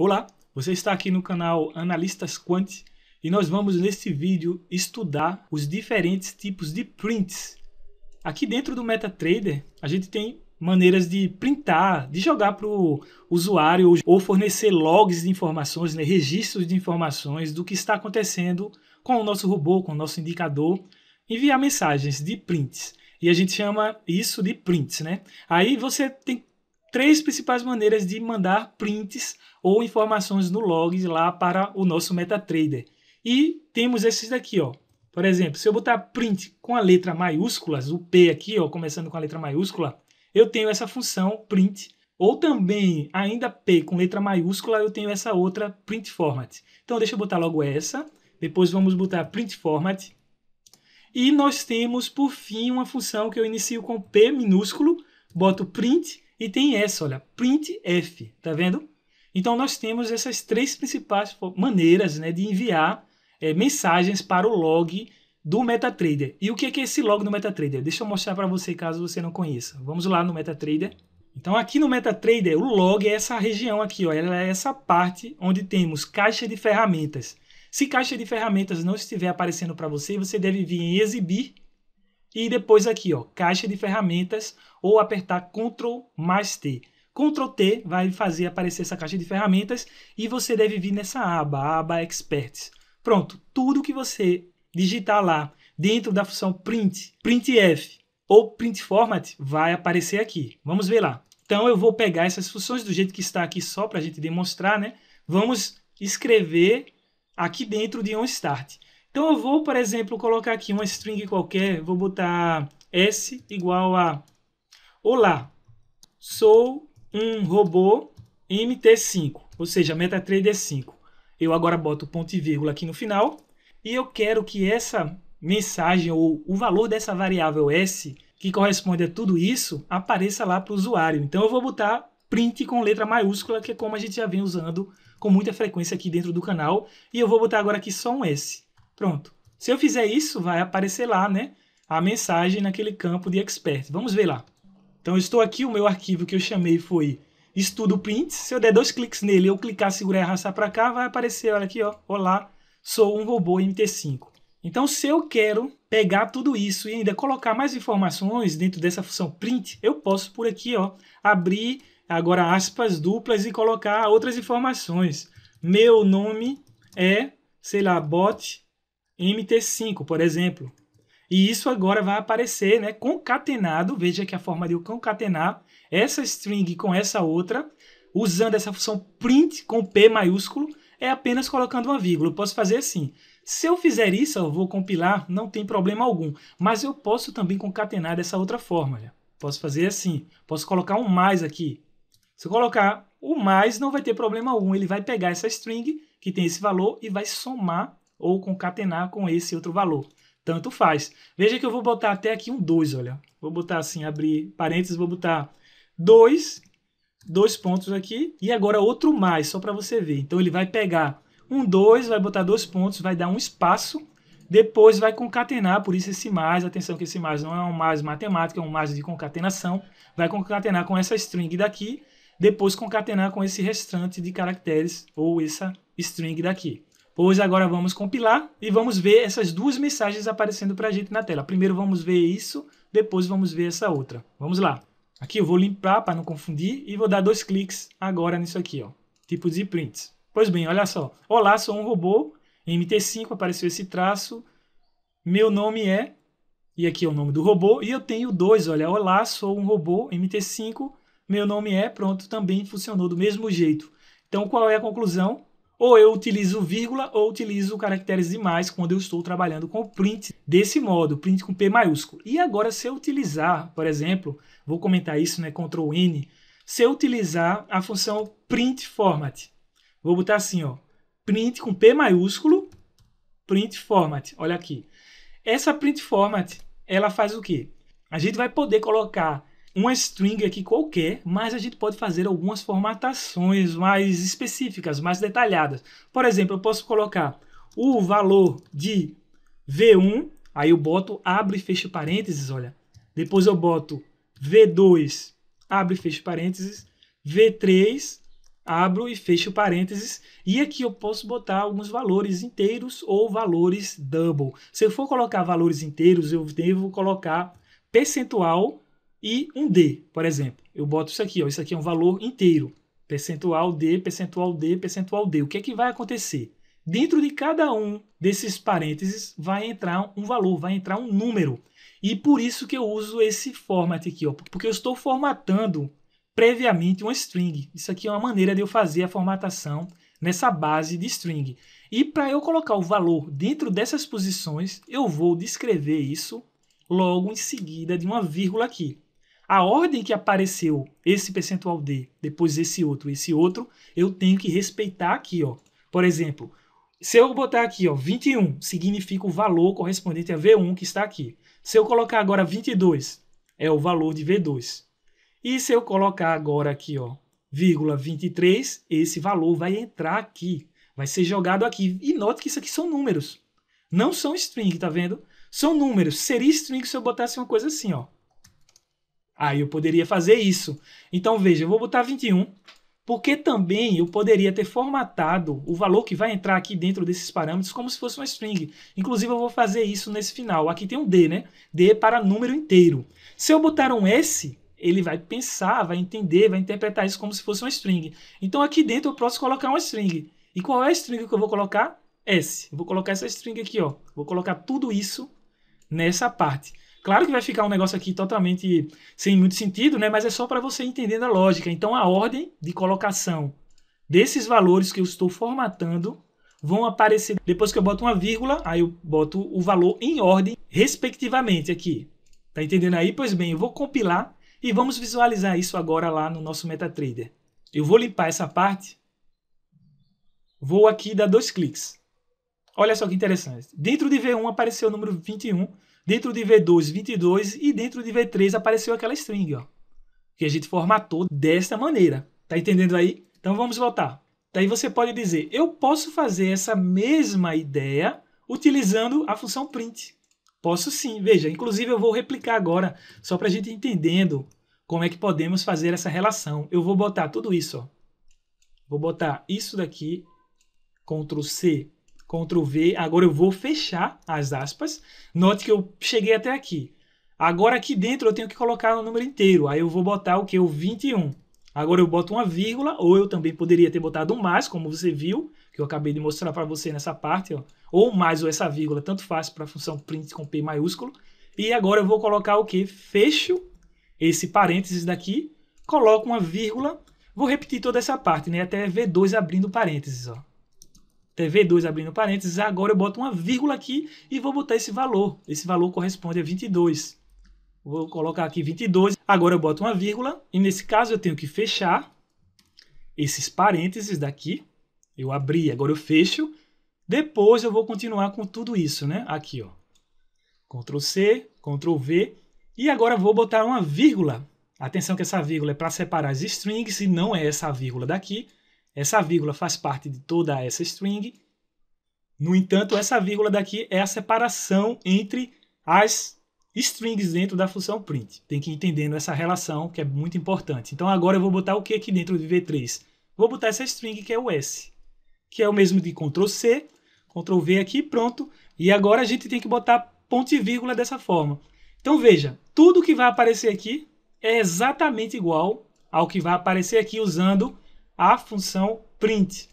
Olá, você está aqui no canal Analistas Quant e nós vamos neste vídeo estudar os diferentes tipos de prints. Aqui dentro do MetaTrader, a gente tem maneiras de printar, de jogar para o usuário ou fornecer logs de informações, né, registros de informações do que está acontecendo com o nosso robô, com o nosso indicador, enviar mensagens de prints. E a gente chama isso de prints, né? Aí você tem três principais maneiras de mandar prints ou informações no logs lá para o nosso MetaTrader. E temos esses daqui, ó. Por exemplo, se eu botar print com a letra maiúscula o P aqui, ó, começando com a letra maiúscula, eu tenho essa função print, ou também ainda P com letra maiúscula, eu tenho essa outra print format. Então deixa eu botar logo essa, depois vamos botar print format. E nós temos, por fim, uma função que eu inicio com P minúsculo, boto print, e tem essa, olha, printf, tá vendo? Então nós temos essas três principais maneiras né, de enviar é, mensagens para o log do MetaTrader. E o que é, que é esse log no MetaTrader? Deixa eu mostrar para você caso você não conheça. Vamos lá no MetaTrader. Então aqui no MetaTrader, o log é essa região aqui, ó, ela é essa parte onde temos caixa de ferramentas. Se caixa de ferramentas não estiver aparecendo para você, você deve vir em exibir e depois aqui, ó, caixa de ferramentas ou apertar Ctrl mais T. Ctrl T vai fazer aparecer essa caixa de ferramentas e você deve vir nessa aba, a aba Experts. Pronto, tudo que você digitar lá dentro da função print, printf ou print format vai aparecer aqui. Vamos ver lá. Então eu vou pegar essas funções do jeito que está aqui só para a gente demonstrar, né? Vamos escrever aqui dentro de start. Então eu vou, por exemplo, colocar aqui uma string qualquer, vou botar S igual a Olá, sou um robô MT5, ou seja, MetaTrader 5. Eu agora boto ponto e vírgula aqui no final e eu quero que essa mensagem ou o valor dessa variável S que corresponde a tudo isso apareça lá para o usuário. Então eu vou botar print com letra maiúscula, que é como a gente já vem usando com muita frequência aqui dentro do canal. E eu vou botar agora aqui só um S. Pronto. Se eu fizer isso, vai aparecer lá, né? A mensagem naquele campo de expert. Vamos ver lá. Então, eu estou aqui, o meu arquivo que eu chamei foi estudo prints. Se eu der dois cliques nele, eu clicar, segurar e arrastar para cá, vai aparecer, olha aqui, ó, olá, sou um robô MT5. Então, se eu quero pegar tudo isso e ainda colocar mais informações dentro dessa função print, eu posso por aqui, ó, abrir agora aspas duplas e colocar outras informações. Meu nome é, sei lá, bot MT5, por exemplo. E isso agora vai aparecer né, concatenado, veja que a forma de eu concatenar essa string com essa outra, usando essa função print com P maiúsculo, é apenas colocando uma vírgula. Eu posso fazer assim. Se eu fizer isso, eu vou compilar, não tem problema algum. Mas eu posso também concatenar dessa outra forma. Olha. Posso fazer assim. Posso colocar um mais aqui. Se eu colocar o mais, não vai ter problema algum. Ele vai pegar essa string que tem esse valor e vai somar ou concatenar com esse outro valor. Tanto faz. Veja que eu vou botar até aqui um 2, olha. Vou botar assim, abrir parênteses, vou botar 2, dois pontos aqui, e agora outro mais, só para você ver. Então ele vai pegar um 2, vai botar dois pontos, vai dar um espaço, depois vai concatenar, por isso esse mais, atenção que esse mais não é um mais matemático, é um mais de concatenação, vai concatenar com essa string daqui, depois concatenar com esse restante de caracteres, ou essa string daqui. Hoje agora vamos compilar e vamos ver essas duas mensagens aparecendo para a gente na tela. Primeiro vamos ver isso, depois vamos ver essa outra. Vamos lá. Aqui eu vou limpar para não confundir e vou dar dois cliques agora nisso aqui, ó. Tipo de prints. Pois bem, olha só. Olá, sou um robô. Em MT5 apareceu esse traço. Meu nome é... E aqui é o nome do robô. E eu tenho dois, olha. Olá, sou um robô. MT5. Meu nome é... Pronto, também funcionou do mesmo jeito. Então, qual é a conclusão? Ou eu utilizo vírgula ou utilizo caracteres demais quando eu estou trabalhando com o print desse modo, print com P maiúsculo. E agora se eu utilizar, por exemplo, vou comentar isso, né, Ctrl N, se eu utilizar a função print format. Vou botar assim, ó, print com P maiúsculo, print format. Olha aqui. Essa print format, ela faz o quê? A gente vai poder colocar uma string aqui qualquer, mas a gente pode fazer algumas formatações mais específicas, mais detalhadas. Por exemplo, eu posso colocar o valor de V1, aí eu boto, abre e fecha parênteses, olha. Depois eu boto V2, abre e fecha parênteses, V3, abro e fecho parênteses, e aqui eu posso botar alguns valores inteiros ou valores double. Se eu for colocar valores inteiros, eu devo colocar percentual e um D, por exemplo. Eu boto isso aqui, ó, isso aqui é um valor inteiro. Percentual D, percentual D, percentual D. O que é que vai acontecer? Dentro de cada um desses parênteses vai entrar um valor, vai entrar um número. E por isso que eu uso esse format aqui, ó, porque eu estou formatando previamente uma string. Isso aqui é uma maneira de eu fazer a formatação nessa base de string. E para eu colocar o valor dentro dessas posições, eu vou descrever isso logo em seguida de uma vírgula aqui a ordem que apareceu esse percentual D, depois esse outro, esse outro, eu tenho que respeitar aqui, ó. Por exemplo, se eu botar aqui, ó, 21 significa o valor correspondente a V1 que está aqui. Se eu colocar agora 22, é o valor de V2. E se eu colocar agora aqui, ó, vírgula 23, esse valor vai entrar aqui, vai ser jogado aqui. E note que isso aqui são números, não são string, tá vendo? São números. Seria string se eu botasse uma coisa assim, ó. Aí eu poderia fazer isso. Então veja, eu vou botar 21, porque também eu poderia ter formatado o valor que vai entrar aqui dentro desses parâmetros como se fosse uma string. Inclusive eu vou fazer isso nesse final. Aqui tem um D, né? D para número inteiro. Se eu botar um S, ele vai pensar, vai entender, vai interpretar isso como se fosse uma string. Então aqui dentro eu posso colocar uma string. E qual é a string que eu vou colocar? S. vou colocar essa string aqui, ó. Vou colocar tudo isso nessa parte. Claro que vai ficar um negócio aqui totalmente sem muito sentido, né? Mas é só para você entender a lógica. Então, a ordem de colocação desses valores que eu estou formatando vão aparecer depois que eu boto uma vírgula, aí eu boto o valor em ordem respectivamente aqui. Tá entendendo aí? Pois bem, eu vou compilar e vamos visualizar isso agora lá no nosso MetaTrader. Eu vou limpar essa parte, vou aqui dar dois cliques. Olha só que interessante. Dentro de V1 apareceu o número 21, Dentro de V2, 22 e dentro de V3 apareceu aquela string, ó, que a gente formatou desta maneira. Tá entendendo aí? Então vamos voltar. Daí você pode dizer, eu posso fazer essa mesma ideia utilizando a função print. Posso sim, veja, inclusive eu vou replicar agora, só para a gente entendendo como é que podemos fazer essa relação. Eu vou botar tudo isso, ó. vou botar isso daqui, Ctrl C, Ctrl V, agora eu vou fechar as aspas. Note que eu cheguei até aqui. Agora aqui dentro eu tenho que colocar o número inteiro, aí eu vou botar o que? O 21. Agora eu boto uma vírgula, ou eu também poderia ter botado um mais, como você viu, que eu acabei de mostrar para você nessa parte, ó. ou mais ou essa vírgula, tanto faz para a função print com P maiúsculo. E agora eu vou colocar o que? Fecho esse parênteses daqui, coloco uma vírgula, vou repetir toda essa parte, né? até V2 abrindo parênteses. Ó. TV2 abrindo parênteses, agora eu boto uma vírgula aqui e vou botar esse valor. Esse valor corresponde a 22. Vou colocar aqui 22, agora eu boto uma vírgula, e nesse caso eu tenho que fechar esses parênteses daqui. Eu abri, agora eu fecho. Depois eu vou continuar com tudo isso, né? Aqui, ó. Ctrl C, Ctrl V. E agora vou botar uma vírgula. Atenção que essa vírgula é para separar as strings e não é essa vírgula daqui. Essa vírgula faz parte de toda essa string. No entanto, essa vírgula daqui é a separação entre as strings dentro da função print. Tem que ir entendendo essa relação, que é muito importante. Então, agora eu vou botar o que aqui dentro de V3? Vou botar essa string que é o S, que é o mesmo de Ctrl C, Ctrl V aqui, pronto. E agora a gente tem que botar ponto e vírgula dessa forma. Então, veja, tudo que vai aparecer aqui é exatamente igual ao que vai aparecer aqui usando a função print.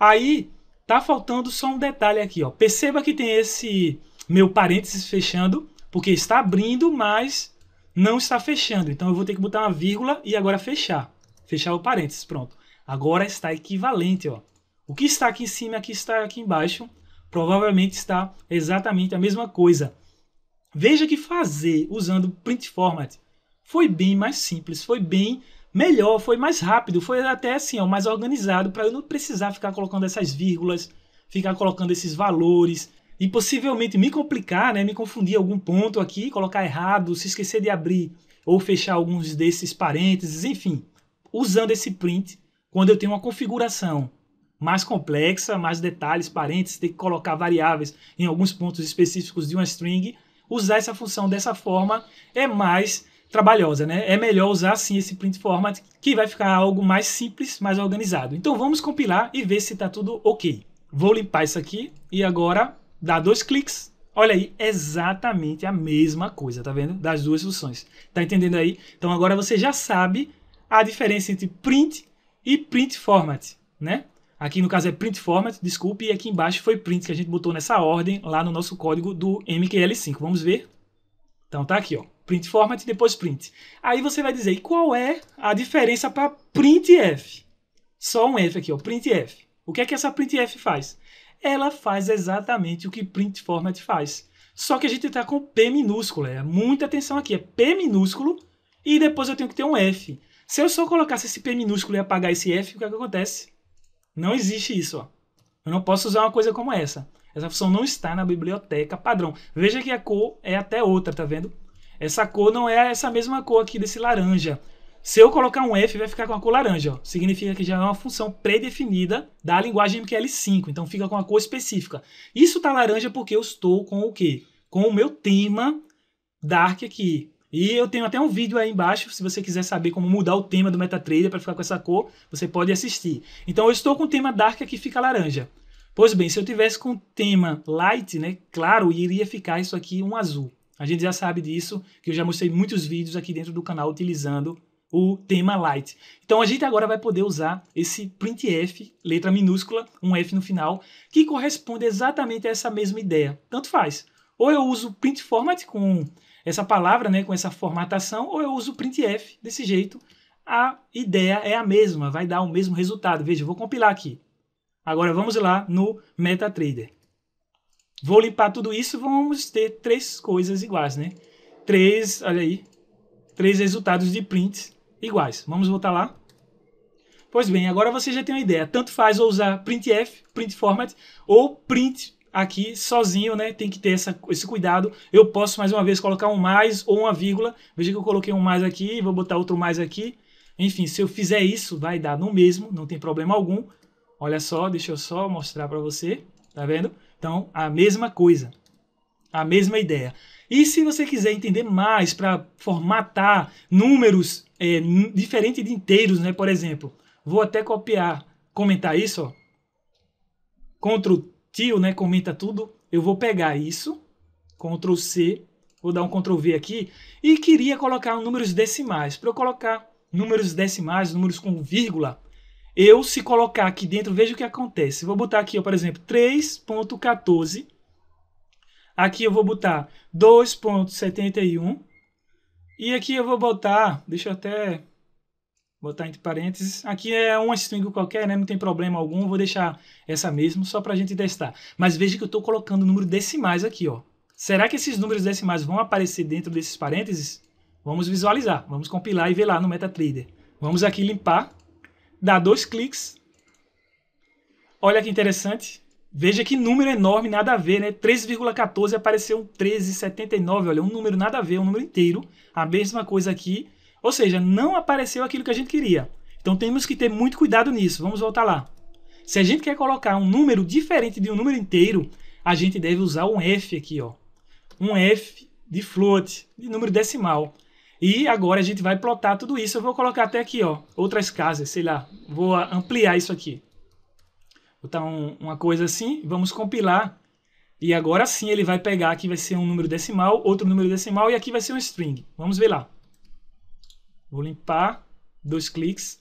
Aí tá faltando só um detalhe aqui, ó. Perceba que tem esse meu parênteses fechando, porque está abrindo, mas não está fechando. Então eu vou ter que botar uma vírgula e agora fechar. Fechar o parênteses, pronto. Agora está equivalente, ó. O que está aqui em cima, aqui está aqui embaixo, provavelmente está exatamente a mesma coisa. Veja que fazer usando print format foi bem mais simples, foi bem melhor, foi mais rápido, foi até assim, ó, mais organizado para eu não precisar ficar colocando essas vírgulas, ficar colocando esses valores e possivelmente me complicar, né, me confundir algum ponto aqui, colocar errado, se esquecer de abrir ou fechar alguns desses parênteses, enfim. Usando esse print, quando eu tenho uma configuração mais complexa, mais detalhes, parênteses, tem que colocar variáveis em alguns pontos específicos de uma string, usar essa função dessa forma é mais trabalhosa, né? É melhor usar sim esse print format que vai ficar algo mais simples, mais organizado. Então vamos compilar e ver se está tudo ok. Vou limpar isso aqui e agora dá dois cliques. Olha aí, exatamente a mesma coisa, tá vendo? Das duas soluções. Tá entendendo aí? Então agora você já sabe a diferença entre print e print format, né? Aqui no caso é print format, desculpe, e aqui embaixo foi print que a gente botou nessa ordem lá no nosso código do MQL5. Vamos ver? Então tá aqui, ó print format e depois print. Aí você vai dizer, e qual é a diferença para printf? Só um f aqui, ó, printf. O que é que essa printf faz? Ela faz exatamente o que print format faz. Só que a gente está com p minúsculo, é muita atenção aqui, é p minúsculo e depois eu tenho que ter um f. Se eu só colocasse esse p minúsculo e apagar esse f, o que é que acontece? Não existe isso, ó. Eu não posso usar uma coisa como essa. Essa função não está na biblioteca padrão. Veja que a cor é até outra, tá vendo? Essa cor não é essa mesma cor aqui desse laranja. Se eu colocar um F, vai ficar com a cor laranja. Ó. Significa que já é uma função predefinida da linguagem MQL5. Então fica com a cor específica. Isso tá laranja porque eu estou com o quê? Com o meu tema Dark aqui. E eu tenho até um vídeo aí embaixo, se você quiser saber como mudar o tema do MetaTrader para ficar com essa cor, você pode assistir. Então eu estou com o tema Dark aqui fica laranja. Pois bem, se eu tivesse com o tema Light, né, claro, iria ficar isso aqui um azul. A gente já sabe disso, que eu já mostrei muitos vídeos aqui dentro do canal utilizando o tema light. Então a gente agora vai poder usar esse printf, letra minúscula, um F no final, que corresponde exatamente a essa mesma ideia. Tanto faz. Ou eu uso print format com essa palavra, né, com essa formatação, ou eu uso printf desse jeito. A ideia é a mesma, vai dar o mesmo resultado. Veja, eu vou compilar aqui. Agora vamos lá no MetaTrader. Vou limpar tudo isso, vamos ter três coisas iguais, né? Três, olha aí, três resultados de prints iguais. Vamos voltar lá. Pois bem, agora você já tem uma ideia. Tanto faz ou usar printf, print format ou print aqui sozinho, né? Tem que ter essa, esse cuidado. Eu posso mais uma vez colocar um mais ou uma vírgula. Veja que eu coloquei um mais aqui, vou botar outro mais aqui. Enfim, se eu fizer isso, vai dar no mesmo, não tem problema algum. Olha só, deixa eu só mostrar para você, tá vendo? Então, a mesma coisa, a mesma ideia. E se você quiser entender mais para formatar números é, diferente de inteiros, né? Por exemplo, vou até copiar, comentar isso, ó. Ctrl tio, né? Comenta tudo. Eu vou pegar isso, Ctrl C, vou dar um Ctrl V aqui e queria colocar números decimais. Para eu colocar números decimais, números com vírgula, eu se colocar aqui dentro, veja o que acontece. vou botar aqui, ó, por exemplo, 3.14. Aqui eu vou botar 2.71. E aqui eu vou botar, deixa eu até botar entre parênteses. Aqui é uma string qualquer, né? Não tem problema algum. Vou deixar essa mesmo só para a gente testar. Mas veja que eu estou colocando o número decimais aqui, ó. Será que esses números decimais vão aparecer dentro desses parênteses? Vamos visualizar. Vamos compilar e ver lá no MetaTrader. Vamos aqui limpar dá dois cliques. Olha que interessante. Veja que número enorme, nada a ver, né? 13,14 apareceu 13,79. Olha, um número nada a ver, um número inteiro. A mesma coisa aqui. Ou seja, não apareceu aquilo que a gente queria. Então temos que ter muito cuidado nisso. Vamos voltar lá. Se a gente quer colocar um número diferente de um número inteiro, a gente deve usar um F aqui, ó. Um F de float, de número decimal. E agora a gente vai plotar tudo isso. Eu vou colocar até aqui, ó, outras casas, sei lá. Vou ampliar isso aqui. Botar um, uma coisa assim, vamos compilar. E agora sim ele vai pegar, aqui vai ser um número decimal, outro número decimal e aqui vai ser um string. Vamos ver lá. Vou limpar, dois cliques.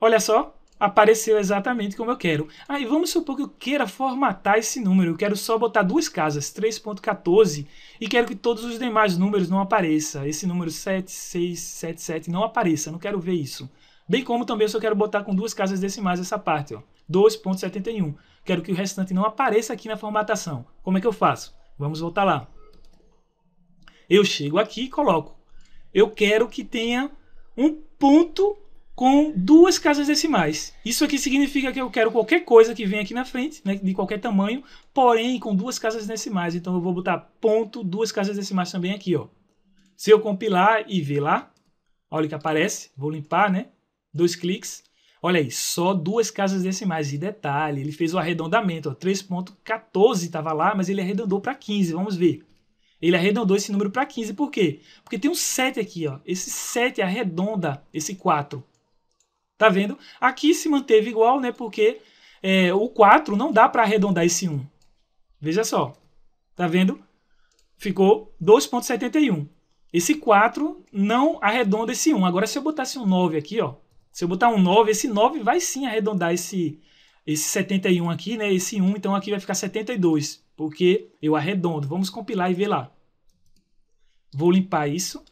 Olha só, apareceu exatamente como eu quero. Aí vamos supor que eu queira formatar esse número, eu quero só botar duas casas, 3.14, e quero que todos os demais números não apareçam. Esse número 7677 não apareça, não quero ver isso. Bem como também eu só quero botar com duas casas decimais essa parte, ó, 2.71. Quero que o restante não apareça aqui na formatação. Como é que eu faço? Vamos voltar lá. Eu chego aqui e coloco. Eu quero que tenha um ponto com duas casas decimais. Isso aqui significa que eu quero qualquer coisa que venha aqui na frente, né, de qualquer tamanho, porém com duas casas decimais. Então eu vou botar ponto duas casas decimais também aqui, ó. Se eu compilar e ver lá, olha que aparece, vou limpar, né? Dois cliques. Olha aí, só duas casas decimais. E detalhe, ele fez o arredondamento, 3.14 estava lá, mas ele arredondou para 15, vamos ver. Ele arredondou esse número para 15, por quê? Porque tem um 7 aqui, ó. Esse 7 arredonda esse 4. Tá vendo? Aqui se manteve igual, né? Porque é, o 4 não dá para arredondar esse 1. Veja só. Tá vendo? Ficou 2,71. Esse 4 não arredonda esse 1. Agora, se eu botasse um 9 aqui, ó. Se eu botar um 9, esse 9 vai sim arredondar esse, esse 71 aqui, né? Esse 1, então aqui vai ficar 72. Porque eu arredondo. Vamos compilar e ver lá. Vou limpar isso.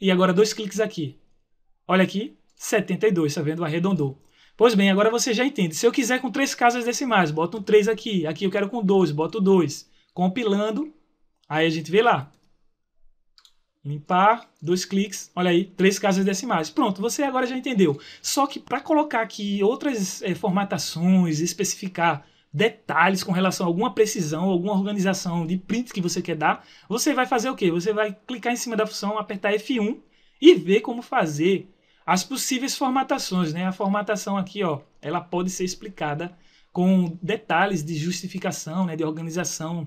E agora dois cliques aqui. Olha aqui, 72, tá vendo? Arredondou. Pois bem, agora você já entende. Se eu quiser com três casas decimais, bota um 3 aqui. Aqui eu quero com 2, bota o 2. Compilando, aí a gente vê lá. Limpar, dois cliques, olha aí, três casas decimais. Pronto, você agora já entendeu. Só que para colocar aqui outras é, formatações, especificar detalhes com relação a alguma precisão, alguma organização de prints que você quer dar, você vai fazer o quê? Você vai clicar em cima da função, apertar F1 e ver como fazer as possíveis formatações, né? A formatação aqui, ó, ela pode ser explicada com detalhes de justificação, né, de organização,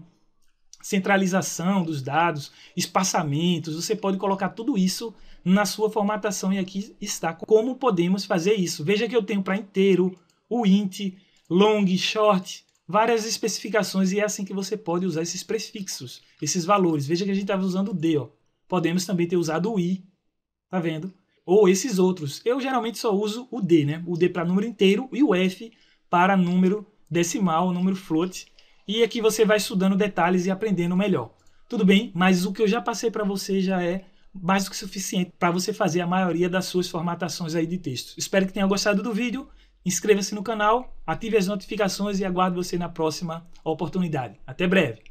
centralização dos dados, espaçamentos, você pode colocar tudo isso na sua formatação e aqui está como podemos fazer isso. Veja que eu tenho para inteiro, o int, long, short, várias especificações e é assim que você pode usar esses prefixos, esses valores. Veja que a gente estava usando o D, ó. Podemos também ter usado o I, tá vendo? ou esses outros. Eu geralmente só uso o D, né? O D para número inteiro e o F para número decimal, número float. E aqui você vai estudando detalhes e aprendendo melhor. Tudo bem, mas o que eu já passei para você já é mais do que suficiente para você fazer a maioria das suas formatações aí de texto. Espero que tenha gostado do vídeo. Inscreva-se no canal, ative as notificações e aguardo você na próxima oportunidade. Até breve!